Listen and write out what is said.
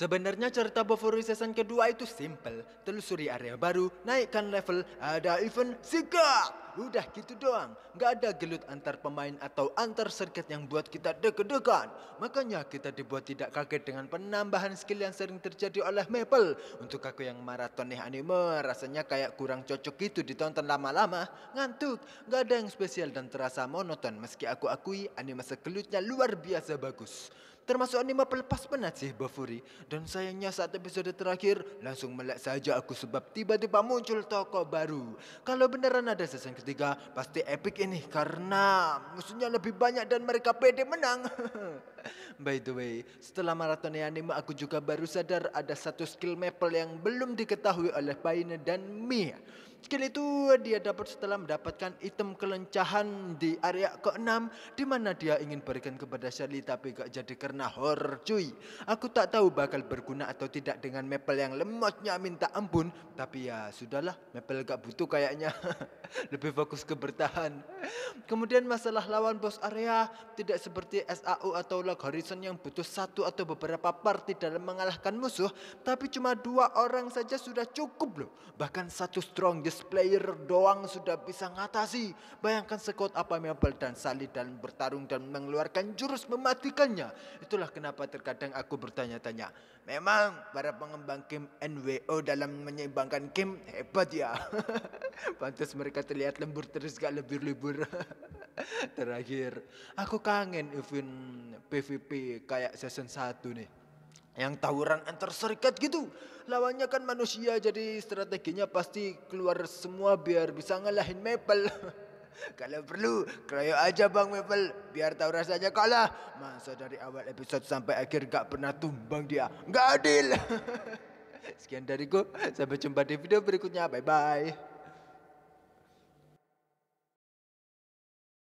Sebenarnya cerita Bofuri season kedua itu simple. Telusuri area baru, naikkan level, ada event, sikap! Udah gitu doang. gak ada gelut antar pemain atau antar circuit yang buat kita deg-degan. Makanya kita dibuat tidak kaget dengan penambahan skill yang sering terjadi oleh Maple. Untuk aku yang nih anime, rasanya kayak kurang cocok gitu ditonton lama-lama. Ngantuk, Gak ada yang spesial dan terasa monoton meski aku akui anime sekelutnya luar biasa bagus. Termasuk anime pelepas penat sih Bafuri. Dan sayangnya saat episode terakhir langsung melek saja aku sebab tiba-tiba muncul toko baru. Kalau beneran ada season ketiga pasti epic ini karena musuhnya lebih banyak dan mereka pede menang. By the way, setelah maraton anime aku juga baru sadar ada satu skill maple yang belum diketahui oleh Paine dan Mia. Skill itu dia dapat setelah mendapatkan item kelencahan di area keenam di mana dia ingin berikan kepada Shirley tapi gak jadi karena horror cuy. Aku tak tahu bakal berguna atau tidak dengan Maple yang lemotnya minta ampun. Tapi ya sudahlah Maple gak butuh kayaknya. Lebih fokus ke bertahan. Kemudian masalah lawan bos area tidak seperti SAU atau Log Horizon yang butuh satu atau beberapa party dalam mengalahkan musuh. Tapi cuma dua orang saja sudah cukup loh. Bahkan satu strong player doang sudah bisa ngatasi. Bayangkan apa Mabel dan Sali dan bertarung dan mengeluarkan jurus mematikannya. Itulah kenapa terkadang aku bertanya-tanya. Memang para pengembang game NWO dalam menyeimbangkan game hebat ya. Pantas mereka terlihat lembur terus gak lebur libur. Terakhir, aku kangen event PVP kayak season 1 nih yang tawuran antar serikat gitu. Lawannya kan manusia jadi strateginya pasti keluar semua biar bisa ngalahin Maple. Kalau perlu kroyok aja Bang Maple biar tahu rasanya kalah. Masa dari awal episode sampai akhir gak pernah tumbang dia. Gak adil. Sekian dariku. Sampai jumpa di video berikutnya. Bye bye.